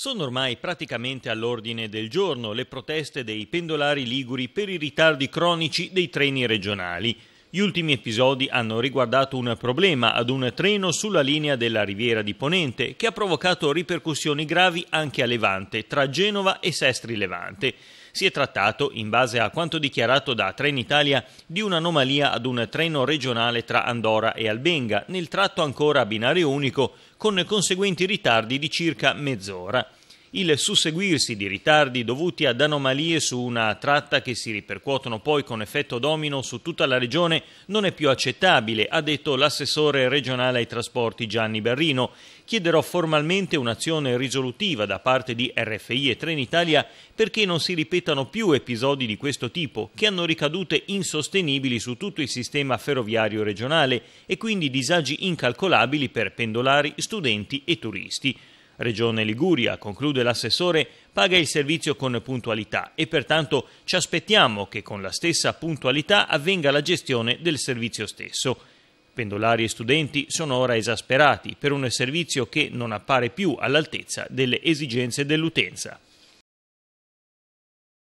Sono ormai praticamente all'ordine del giorno le proteste dei pendolari liguri per i ritardi cronici dei treni regionali. Gli ultimi episodi hanno riguardato un problema ad un treno sulla linea della Riviera di Ponente che ha provocato ripercussioni gravi anche a Levante, tra Genova e Sestri Levante. Si è trattato, in base a quanto dichiarato da Trenitalia, di un'anomalia ad un treno regionale tra Andorra e Albenga, nel tratto ancora a binario unico, con conseguenti ritardi di circa mezz'ora il susseguirsi di ritardi dovuti ad anomalie su una tratta che si ripercuotono poi con effetto domino su tutta la regione non è più accettabile, ha detto l'assessore regionale ai trasporti Gianni Berrino. Chiederò formalmente un'azione risolutiva da parte di RFI e Trenitalia perché non si ripetano più episodi di questo tipo che hanno ricadute insostenibili su tutto il sistema ferroviario regionale e quindi disagi incalcolabili per pendolari, studenti e turisti. Regione Liguria, conclude l'assessore, paga il servizio con puntualità e pertanto ci aspettiamo che con la stessa puntualità avvenga la gestione del servizio stesso. Pendolari e studenti sono ora esasperati per un servizio che non appare più all'altezza delle esigenze dell'utenza.